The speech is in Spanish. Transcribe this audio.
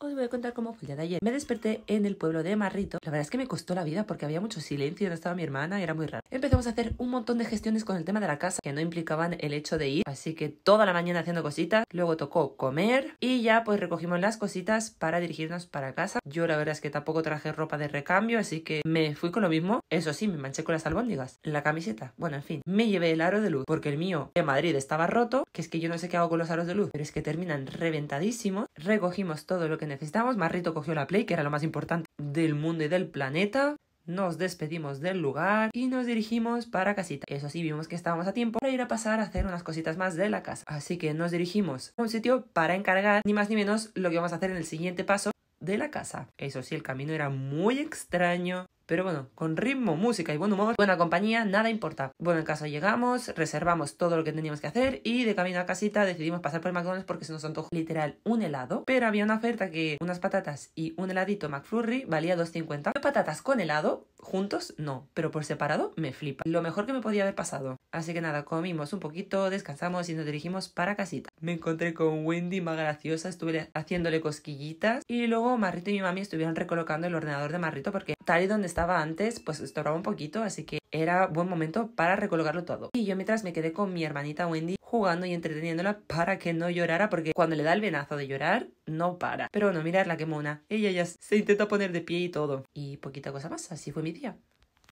Os voy a contar cómo fue el día de ayer. Me desperté en el pueblo de Marrito. La verdad es que me costó la vida porque había mucho silencio, no estaba mi hermana, era muy raro. Empezamos a hacer un montón de gestiones con el tema de la casa que no implicaban el hecho de ir, así que toda la mañana haciendo cositas. Luego tocó comer y ya pues recogimos las cositas para dirigirnos para casa. Yo la verdad es que tampoco traje ropa de recambio, así que me fui con lo mismo. Eso sí, me manché con las albóndigas, la camiseta. Bueno, en fin, me llevé el aro de luz porque el mío de Madrid estaba roto, que es que yo no sé qué hago con los aros de luz, pero es que terminan reventadísimos Recogimos todo lo que necesitamos. Marrito cogió la Play, que era lo más importante del mundo y del planeta. Nos despedimos del lugar y nos dirigimos para casita. Eso sí, vimos que estábamos a tiempo para ir a pasar a hacer unas cositas más de la casa. Así que nos dirigimos a un sitio para encargar ni más ni menos lo que vamos a hacer en el siguiente paso de la casa. Eso sí, el camino era muy extraño. Pero bueno, con ritmo, música y buen humor, buena compañía, nada importa. Bueno, en caso llegamos, reservamos todo lo que teníamos que hacer y de camino a casita decidimos pasar por McDonald's porque se nos antojó literal un helado. Pero había una oferta que unas patatas y un heladito McFlurry valía 2.50. Patatas con helado Juntos no, pero por separado me flipa. Lo mejor que me podía haber pasado. Así que nada, comimos un poquito, descansamos y nos dirigimos para casita. Me encontré con Wendy más graciosa, estuve haciéndole cosquillitas y luego Marrito y mi mami estuvieron recolocando el ordenador de Marrito porque tal y donde estaba antes pues estorbaba un poquito, así que era buen momento para recolocarlo todo. Y yo mientras me quedé con mi hermanita Wendy jugando y entreteniéndola para que no llorara, porque cuando le da el venazo de llorar, no para. Pero bueno, mirarla que mona. Ella ya se intenta poner de pie y todo. Y poquita cosa más, así fue mi día.